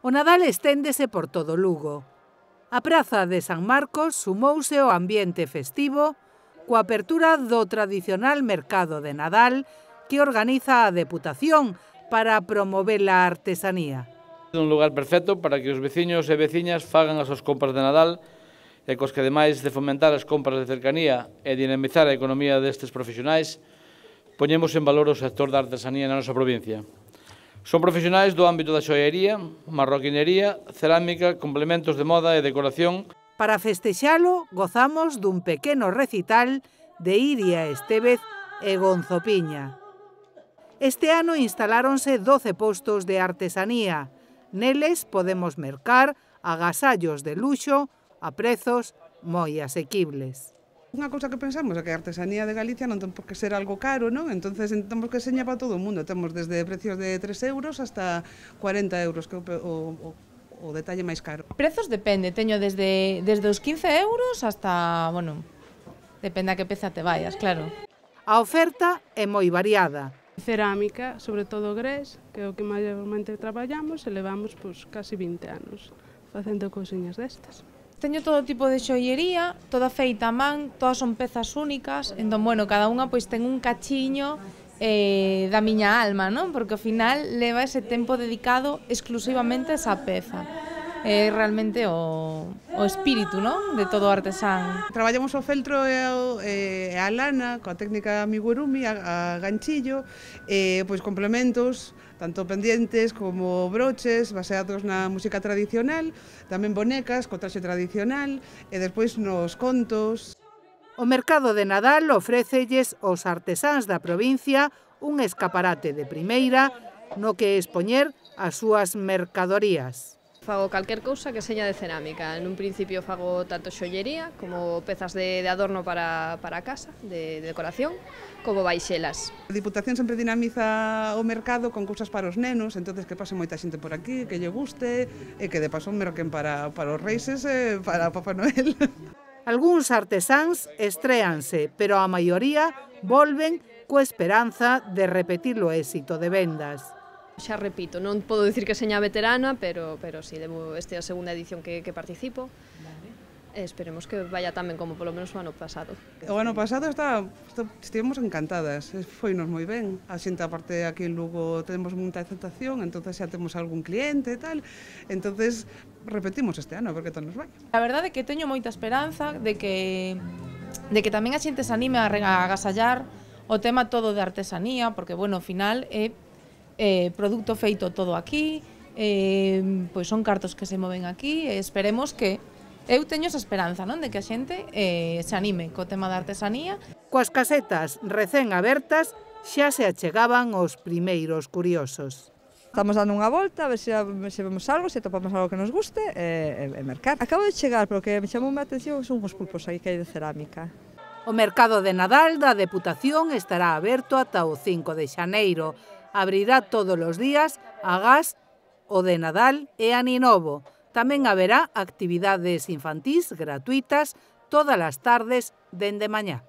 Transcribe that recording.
O Nadal esténdese por todo Lugo. A Praza de San Marcos sumouse o ambiente festivo coa apertura do tradicional mercado de Nadal que organiza a Deputación para promover a artesanía. É un lugar perfecto para que os veciños e veciñas fagan as súas compras de Nadal e cos que ademais de fomentar as compras de cercanía e dinamizar a economía destes profesionais, poñemos en valor o sector da artesanía na nosa provincia. Son profesionais do ámbito da xoiería, marroquinería, cerámica, complementos de moda e decoración. Para festexalo, gozamos dun pequeno recital de Iria Estevez e Gonzo Piña. Este ano instaláronse 12 postos de artesanía. Neles podemos mercar agasallos de luxo a prezos moi asequibles. Unha cousa que pensamos é que a artesanía de Galicia non ten por que ser algo caro, non? Entonces temos que seña para todo o mundo. Temos desde precios de 3 euros hasta 40 euros, que o, o, o detalle máis caro. Prezos depende, teño desde, desde os 15 euros hasta, bueno, depende a que peza te vayas, claro. A oferta é moi variada, cerámica, sobre todo grés, que é o que maiormente traballamos elevamos pues, pois, casi 20 anos facendo cousiñas destas. Teño todo tipo de xoiería, toda feita a man, todas son pezas únicas, entón, bueno, cada unha pois ten un cachiño eh, da miña alma, non? Porque ao final leva ese tempo dedicado exclusivamente a esa peza é realmente o, o espírito no? de todo o artesán. Traballamos o feltro e, e a lana, coa técnica amigurumi, a, a ganchillo, e pois complementos, tanto pendientes como broches baseados na música tradicional, tamén bonecas co traxe tradicional e despois nos contos. O mercado de Nadal ofrécelles aos artesáns da provincia un escaparate de primeira no que expoñer as súas mercadorías. Fago calquer cousa que seña de cerámica. En un principio fago tanto xollería como pezas de, de adorno para, para a casa, de, de decoración, como baixelas. A Diputación sempre dinamiza o mercado con cousas para os nenos, entonces que pase moita xente por aquí, que lle guste, e que de paso merquen para, para os reises e para Papá Noel. Alguns artesáns estreanse, pero a maioría volven coa esperanza de repetir o éxito de vendas xa repito, non podo dicir que seña veterana, pero, pero si, sí, debo, este é a segunda edición que, que participo. Vale. E esperemos que vaya tamén como polo menos o ano pasado. O ano pasado está, está estivemos encantadas, eh, foi nos moi ben. A xente aparte aquí en Lugo temos moita aceptación, entonces xa temos algún cliente e tal. entonces repetimos este ano, porque tal nos vai. A verdade é que teño moita esperanza de que de que tamén a xente se anime a agasallar o tema todo de artesanía, porque bueno, ao final é eh, eh, produto feito todo aquí, eh, pois son cartos que se moven aquí e esperemos que Eu teño esa esperanza, non, de que a xente eh, se anime co tema da artesanía. Coas casetas recén abertas xa se achegaban os primeiros curiosos. Estamos dando unha volta, a ver se, se vemos algo, se topamos algo que nos guste, e, eh, e mercar. Acabo de chegar, pero que me chamou a atención son uns pulpos aí que hai de cerámica. O mercado de Nadal da Deputación estará aberto ata o 5 de xaneiro, abrirá todos os días a gas o de Nadal e Ninovo. Tamén haberá actividades infantís gratuitas todas as tardes dende mañá.